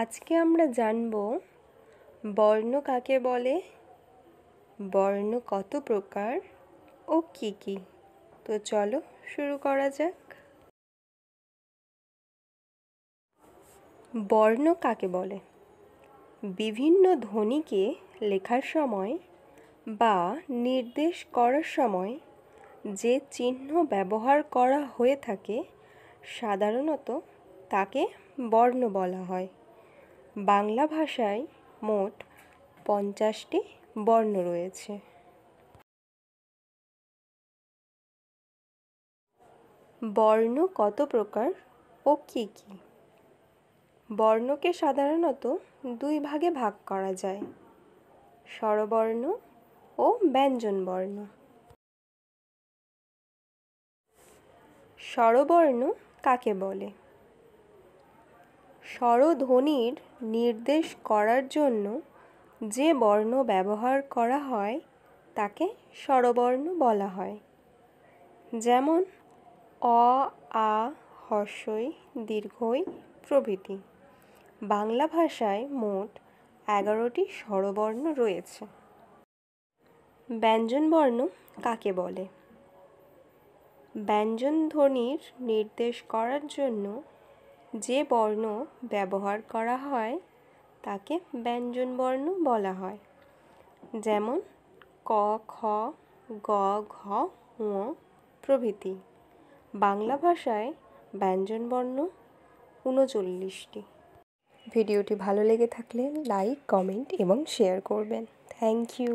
আজকে আমরা জানব বর্ণ কাকে বলে বর্ণ কত প্রকার ও কি কি তো চলো শুরু করা যাক বর্ণ কাকে বলে বিভিন্ন ধ্বনিকে লেখার সময় বা নির্দেশ করার সময় যে চিহ্ন ব্যবহার করা হয়ে থাকে সাধারণত তাকে বর্ণ বলা হয় বাংলা ভাষায় মোট পঞ্চাশটি বর্ণ রয়েছে বর্ণ কত প্রকার ও কী কী বর্ণকে সাধারণত দুই ভাগে ভাগ করা যায় স্বরবর্ণ ও ব্যঞ্জনবর্ণ স্বরবর্ণ কাকে বলে স্বরধ্বনির নির্দেশ করার জন্য যে বর্ণ ব্যবহার করা হয় তাকে স্বরবর্ণ বলা হয় যেমন অ আ হর্ষই দীর্ঘই প্রভৃতি বাংলা ভাষায় মোট এগারোটি স্বরবর্ণ রয়েছে ব্যঞ্জনবর্ণ কাকে বলে ব্যঞ্জন ধ্বনির নির্দেশ করার জন্য যে বর্ণ ব্যবহার করা হয় তাকে ব্যঞ্জন বর্ণ বলা হয় যেমন ক খ গ ঘ প্রভৃতি বাংলা ভাষায় ব্যঞ্জনবর্ণ উনচল্লিশটি ভিডিওটি ভালো লেগে থাকলে লাইক কমেন্ট এবং শেয়ার করবেন থ্যাংক ইউ